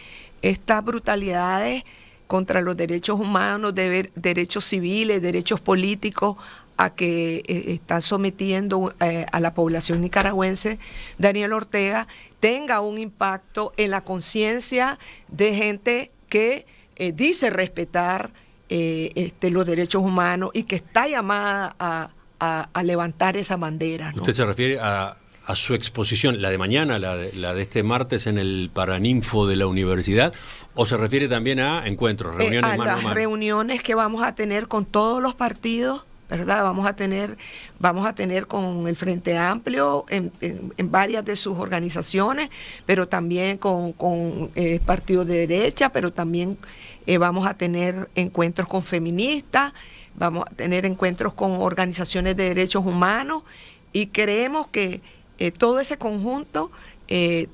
estas brutalidades contra los derechos humanos, de derechos civiles, derechos políticos, a que eh, están sometiendo eh, a la población nicaragüense, Daniel Ortega, tenga un impacto en la conciencia de gente que eh, dice respetar este, los derechos humanos y que está llamada a, levantar esa bandera. Usted se refiere a a su exposición, la de mañana, la de, este martes en el Paraninfo de la universidad, o se refiere también a encuentros, eh, reuniones a las reuniones que vamos a tener con todos los partidos, ¿verdad? Vamos a tener, vamos a tener con el Frente Amplio en, varias de sus organizaciones, pero también con, eh, partidos de derecha, pero también eh, vamos a tener encuentros con feministas, vamos a tener encuentros con organizaciones de derechos humanos y creemos que eh, todo ese conjunto eh,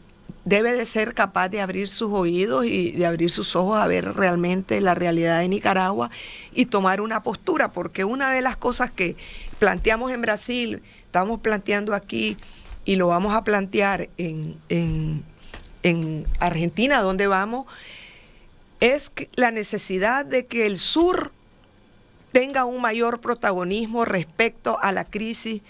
debe de ser capaz de abrir sus oídos y de abrir sus ojos a ver realmente la realidad de Nicaragua y tomar una postura, porque una de las cosas que planteamos en Brasil, estamos planteando aquí y lo vamos a plantear en, en Argentina, donde vamos, es la necesidad de que el sur tenga un mayor protagonismo respecto a la crisis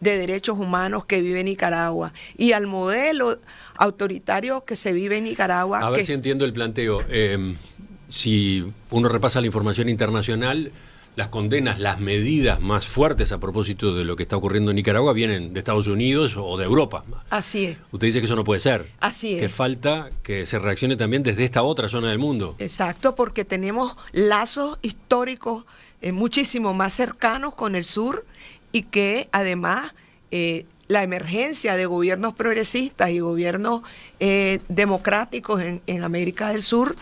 de derechos humanos que vive Nicaragua y al modelo autoritario que se vive en Nicaragua. A ver si entiendo el planteo. Em, si uno repasa la información internacional, las condenas, las medidas más fuertes a propósito de lo que está ocurriendo en Nicaragua vienen de Estados Unidos o de Europa. Así es. Usted dice que eso no puede ser. Así es. Que falta que se reaccione también desde esta otra zona del mundo. Exacto, porque tenemos lazos históricos eh, muchísimo más cercanos con el sur y que además eh, la emergencia de gobiernos progresistas y gobiernos eh, democráticos en, en América del Sur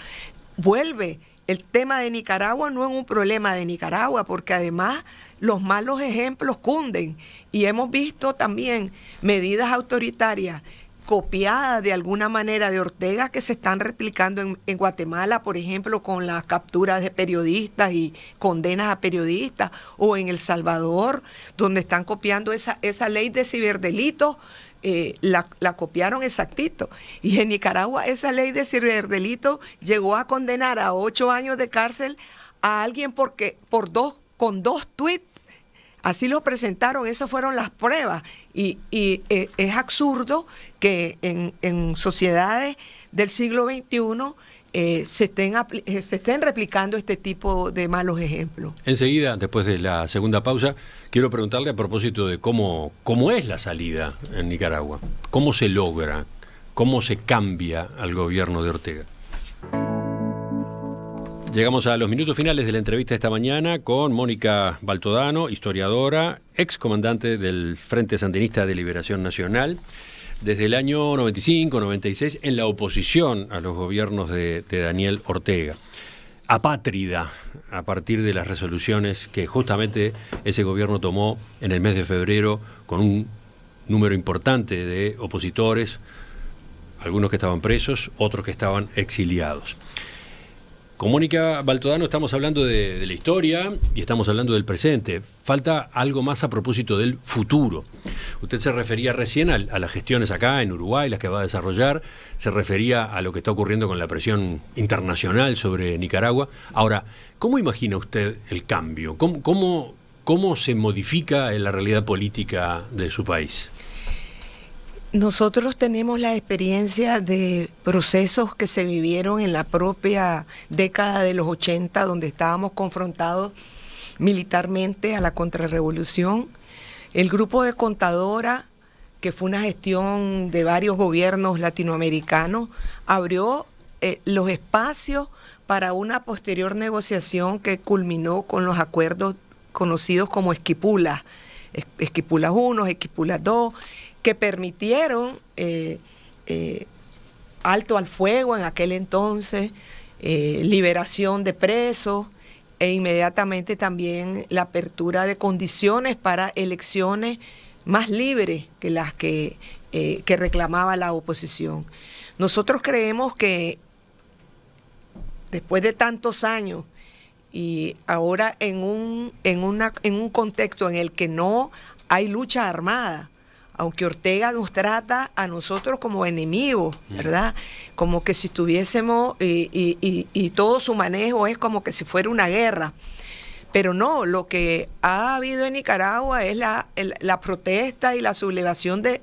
vuelve el tema de Nicaragua no en un problema de Nicaragua, porque además los malos ejemplos cunden y hemos visto también medidas autoritarias copiada de alguna manera de Ortega que se están replicando en, Guatemala, por ejemplo, con las capturas de periodistas y condenas a periodistas, o en El Salvador, donde están copiando esa, esa ley de ciberdelitos. Eh, la, copiaron exactito. Y en Nicaragua esa ley de ciberdelito llegó a condenar a ocho años de cárcel a alguien porque, por dos, con dos tweets Así lo presentaron, esas fueron las pruebas. Y, eh, es absurdo que en, sociedades del siglo XXI eh, se, estén, eh, se estén replicando este tipo de malos ejemplos. Enseguida, después de la segunda pausa, quiero preguntarle a propósito de cómo, cómo es la salida en Nicaragua, cómo se logra, cómo se cambia al gobierno de Ortega. Llegamos a los minutos finales de la entrevista esta mañana con Mónica Baltodano, historiadora, excomandante del Frente Sandinista de Liberación Nacional desde el año 95, 96, en la oposición a los gobiernos de, Daniel Ortega apátrida a partir de las resoluciones que justamente ese gobierno tomó en el mes de febrero con un número importante de opositores, algunos que estaban presos, otros que estaban exiliados. Con Mónica Baltodano estamos hablando de, la historia y estamos hablando del presente. Falta algo más a propósito del futuro. Usted se refería recién a, las gestiones acá en Uruguay, las que va a desarrollar, se refería a lo que está ocurriendo con la presión internacional sobre Nicaragua. Ahora, ¿cómo imagina usted el cambio? ¿Cómo, se modifica la realidad política de su país? Nosotros tenemos la experiencia de procesos que se vivieron en la propia década de los 80, donde estábamos confrontados militarmente a la contrarrevolución. El grupo de contadora, que fue una gestión de varios gobiernos latinoamericanos, abrió eh, los espacios para una posterior negociación que culminó con los acuerdos conocidos como Esquipulas. Esquipulas 1, Esquipulas 2, que permitieron eh, eh, alto al fuego en aquel entonces, eh, liberación de presos e inmediatamente también la apertura de condiciones para elecciones más libres que las que, reclamaba la oposición. Nosotros creemos que después de tantos años y ahora en en un contexto en el que no hay lucha armada, aunque Ortega nos trata a nosotros como enemigos, mm. ¿verdad? Como que si tuviésemos y, todo su manejo es como que si fuera una guerra. Pero no, lo que ha habido en Nicaragua es la, la protesta y la sublevación de,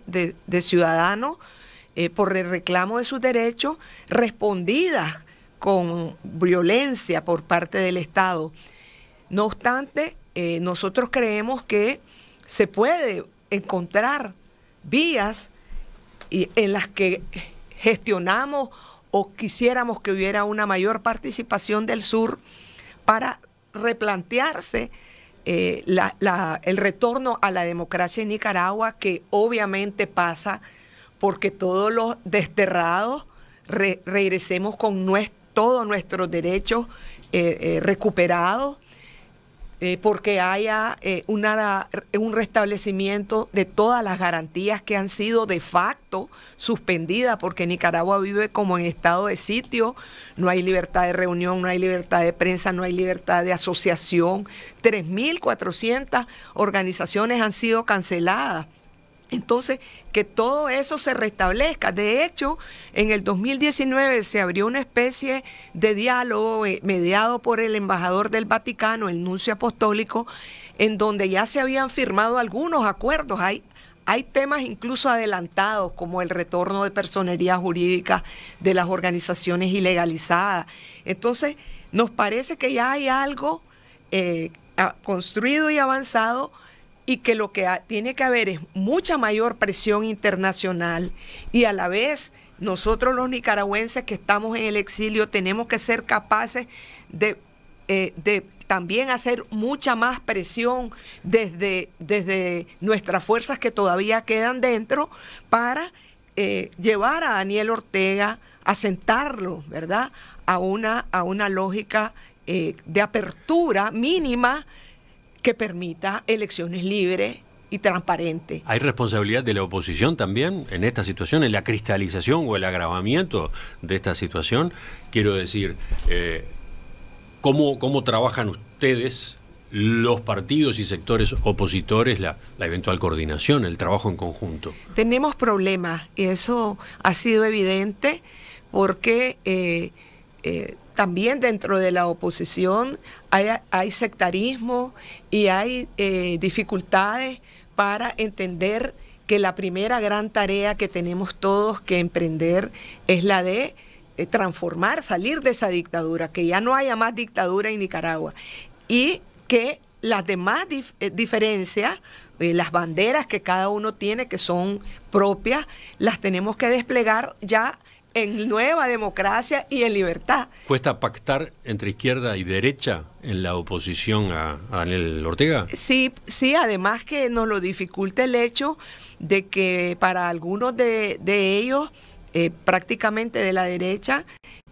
ciudadanos eh, por el reclamo de sus derechos, respondidas con violencia por parte del Estado. No obstante, eh, nosotros creemos que se puede encontrar vías y, en las que gestionamos o quisiéramos que hubiera una mayor participación del sur para replantearse eh, el retorno a la democracia en Nicaragua, que obviamente pasa porque todos los desterrados regresemos con nuestro, todos nuestros derechos eh, eh, recuperados eh, porque haya eh, un restablecimiento de todas las garantías que han sido de facto suspendidas, porque Nicaragua vive como en estado de sitio, no hay libertad de reunión, no hay libertad de prensa, no hay libertad de asociación, 3.400 organizaciones han sido canceladas. Entonces, que todo eso se restablezca. De hecho, en el 2019 se abrió una especie de diálogo eh, mediado por el embajador del Vaticano, el nuncio apostólico, en donde ya se habían firmado algunos acuerdos. Hay, temas incluso adelantados, como el retorno de personería jurídica de las organizaciones ilegalizadas. Entonces, nos parece que ya hay algo eh, construido y avanzado y que lo que tiene que haber es mucha mayor presión internacional y a la vez nosotros los nicaragüenses que estamos en el exilio tenemos que ser capaces de, eh, también hacer mucha más presión desde, desde nuestras fuerzas que todavía quedan dentro para eh, llevar a Daniel Ortega a sentarlo, ¿verdad? A una, a una lógica eh, de apertura mínima que permita elecciones libres y transparentes. ¿Hay responsabilidad de la oposición también en esta situación, en la cristalización o el agravamiento de esta situación? Quiero decir, eh, ¿cómo, trabajan ustedes, los partidos y sectores opositores, la, eventual coordinación, el trabajo en conjunto? Tenemos problemas y eso ha sido evidente porque... Eh, eh, también dentro de la oposición hay, sectarismo y hay eh, dificultades para entender que la primera gran tarea que tenemos todos que emprender es la de eh, transformar, salir de esa dictadura, que ya no haya más dictadura en Nicaragua y que las demás eh, diferencias, las banderas que cada uno tiene que son propias, las tenemos que desplegar ya en nueva democracia y en libertad. ¿Cuesta pactar entre izquierda y derecha en la oposición a, Daniel Ortega? Sí, sí, además que nos lo dificulta el hecho de que para algunos de, ellos, eh, prácticamente de la derecha,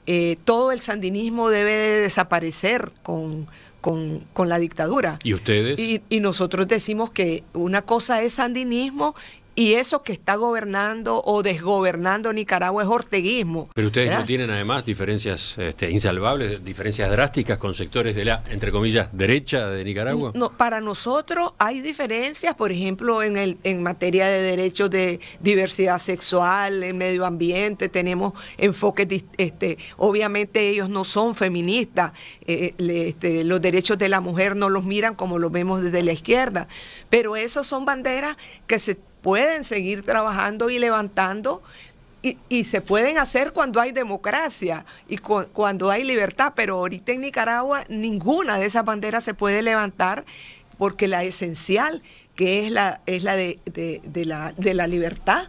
eh, todo el sandinismo debe desaparecer con, con, la dictadura. ¿Y ustedes? Y, y, nosotros decimos que una cosa es sandinismo y eso que está gobernando o desgobernando Nicaragua es orteguismo. Pero ustedes no tienen además diferencias este, insalvables, diferencias drásticas con sectores de la, entre comillas, derecha de Nicaragua. No, para nosotros hay diferencias, por ejemplo, en, el, en materia de derechos de diversidad sexual, en medio ambiente, tenemos enfoques, este, obviamente ellos no son feministas, eh, este, los derechos de la mujer no los miran como los vemos desde la izquierda, pero esas son banderas que se pueden seguir trabajando y levantando y, se pueden hacer cuando hay democracia y cuando hay libertad, pero ahorita en Nicaragua ninguna de esas banderas se puede levantar porque la esencial, que es la, es de, la, de la libertad,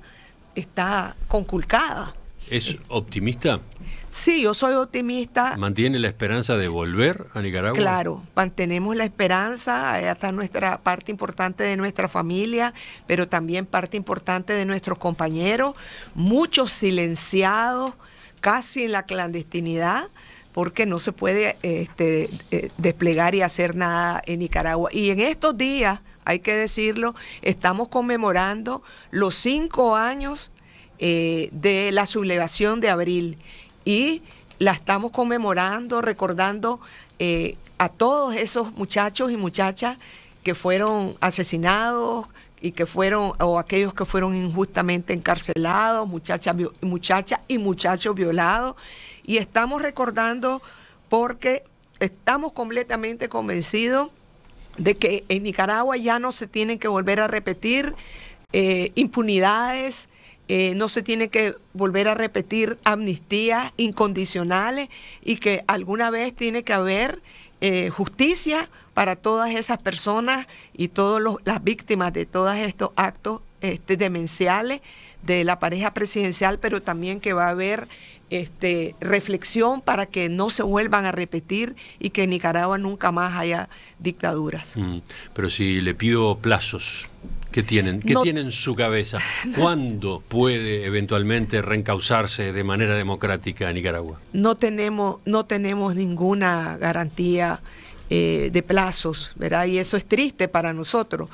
está conculcada. ¿Es optimista? Sí, yo soy optimista. ¿Mantiene la esperanza de volver a Nicaragua? Claro, mantenemos la esperanza, eh, Ahí está nuestra parte importante de nuestra familia, pero también parte importante de nuestros compañeros, muchos silenciados, casi en la clandestinidad, porque no se puede este, eh, desplegar y hacer nada en Nicaragua. Y en estos días, hay que decirlo, estamos conmemorando los cinco años eh, de la sublevación de abril y la estamos conmemorando, recordando eh, a todos esos muchachos y muchachas que fueron asesinados y que fueron, o aquellos que fueron injustamente encarcelados, muchachas muchacha y muchachos violados. Y estamos recordando porque estamos completamente convencidos de que en Nicaragua ya no se tienen que volver a repetir eh, impunidades, eh, no se tiene que volver a repetir amnistías incondicionales y que alguna vez tiene que haber eh, justicia para todas esas personas y todas las víctimas de todos estos actos este, demenciales de la pareja presidencial, pero también que va a haber este, reflexión para que no se vuelvan a repetir y que en Nicaragua nunca más haya dictaduras. Mm, pero si le pido plazos, que tienen? que en su cabeza? ¿Cuándo puede eventualmente reencauzarse de manera democrática Nicaragua? No tenemos, no tenemos ninguna garantía eh, de plazos, ¿verdad? Y eso es triste para nosotros,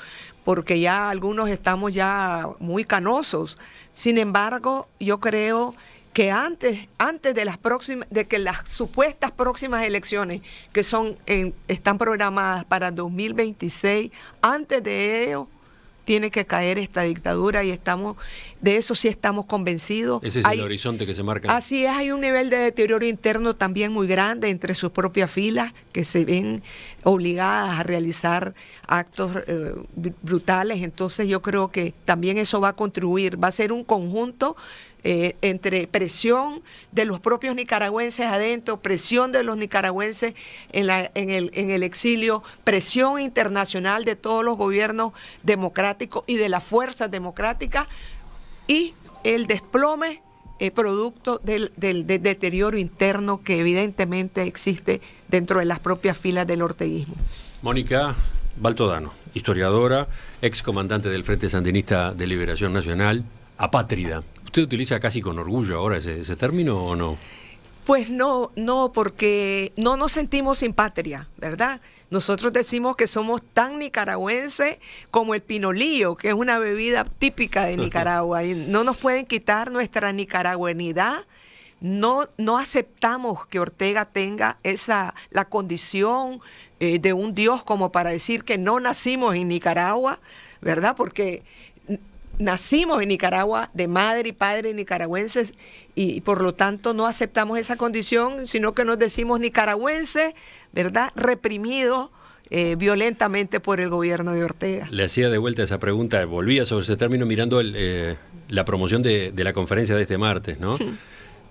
porque ya algunos estamos ya muy canosos. Sin embargo, yo creo que antes, antes de las próximas, de que las supuestas próximas elecciones que son están programadas para 2026, antes de ello tiene que caer esta dictadura y estamos de eso sí estamos convencidos. Ese es el horizonte que se marca. Así es, hay un nivel de deterioro interno también muy grande entre sus propias filas que se ven obligadas a realizar actos eh, brutales, entonces yo creo que también eso va a contribuir, va a ser un conjunto eh, entre presión de los propios nicaragüenses adentro, presión de los nicaragüenses en, el, exilio, presión internacional de todos los gobiernos democráticos y de las fuerzas democráticas y el desplome eh, producto del, deterioro interno que evidentemente existe dentro de las propias filas del orteguismo. Mónica Baltodano, historiadora, excomandante del Frente Sandinista de Liberación Nacional, apátrida. ¿Usted utiliza casi con orgullo ahora ese, término o no? Pues no, no, porque no nos sentimos sin patria, ¿verdad? Nosotros decimos que somos tan nicaragüenses como el pinolío, que es una bebida típica de Nicaragua. Y no nos pueden quitar nuestra nicaragüenidad. No, no aceptamos que Ortega tenga esa, la condición eh, de un dios como para decir que no nacimos en Nicaragua, ¿verdad? Porque nacimos en Nicaragua de madre y padre nicaragüenses y, por lo tanto no aceptamos esa condición, sino que nos decimos nicaragüenses, ¿verdad? Reprimidos. Eh, violentamente por el gobierno de Ortega. Le hacía de vuelta esa pregunta, volvía sobre ese término mirando eh, la promoción de, la conferencia de este martes, ¿no?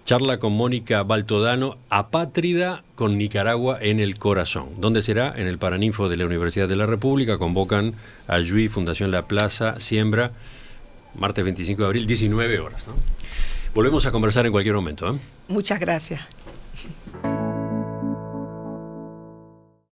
Charla con Mónica Baltodano, apátrida con Nicaragua en el corazón. ¿Dónde será? En el Paraninfo de la Universidad de la República. Convocan a Yui, Fundación La Plaza, Siembra martes 25 de abril, 19 horas. Volvemos a conversar en cualquier momento. ¿eh? Muchas gracias.